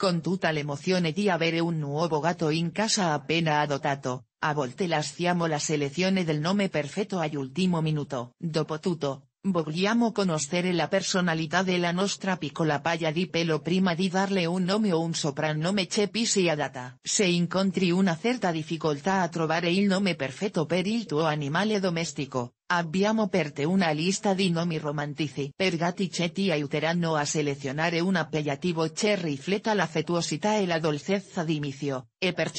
Con tutta l'emozione di avere un nuevo gato in casa apenas adottato, a volte lasciamo la selezione del nome perfetto all'ultimo minuto. Dopo vogliamo conoscere la personalità della nostra piccola paglia di pelo prima di darle un nome o un soprannome ceppi adata. data. Se incontri una certa difficoltà a trovare il nome perfetto per il tuo animale domestico, abbiamo per te una lista di nomi romantici. Pergati gatti che ti aiuteranno a selezionare un appellativo che la l'affettuosità e la dolcezza inicio, e per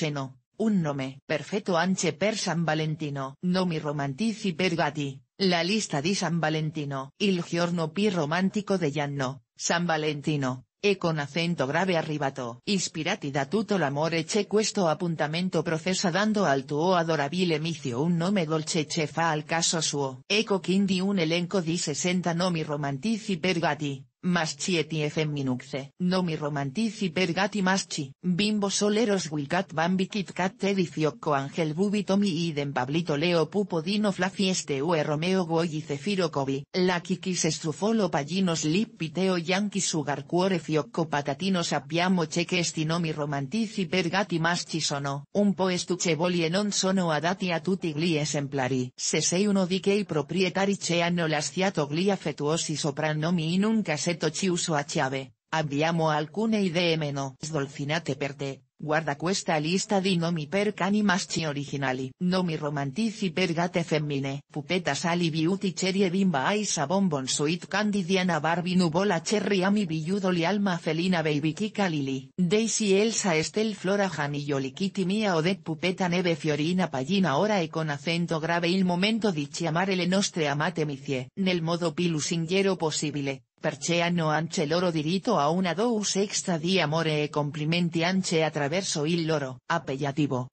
un nome perfetto anche per San Valentino. Nomi romantici Pergati. gatti. La lista di San Valentino. Il giorno pi romantico de Gianno, San Valentino, e con acento grave arribato. Ispirati da tutto l'amore che questo appuntamento procesa dando al tuo adorabile emicio un nome dolce che fa al caso suo. Eco, quindi un elenco di 60 nomi romantici per gatti. Mascieti FM Minuxe. Nomi romantici pergati maschi. Bimbo soleros wicat bambi kitcat cat teddy fiocco angel bubi tommy idem pablito leo pupo dino flafi este ue romeo goi cefiro kobi. La kikis estrufolo pallinos piteo yanqui sugar cuore fiocco patatino sapiamo che nomi romantici pergati maschi sono. Un po' estuche e non sono adati a tutti gli esemplari. Se sei uno di che proprietari che hanno lasciato gli affettuosi soprannomi in un se concetto chiuso a chiave, abbiamo alcune idee meno Sdolcinate per te, guarda questa lista di nomi per cani maschi originali. Nomi romantici per gatte femmine. Pupetta sali Beauty Cherry e Bimba aisa Bonbon Sweet Candy Diana Barbie Nubola Cherry Ami li Alma Felina Baby Kika lili. Daisy Elsa Estel Flora Jani Yoli Kitty Mia Odette Pupetta Neve Fiorina Pagina Ora e con acento grave il momento di chiamare le nostre amate micie. Nel modo più lusinghiero possibile Percheano anche loro dirito a una dous extra di amore e complimenti anche attraverso il loro appellativo.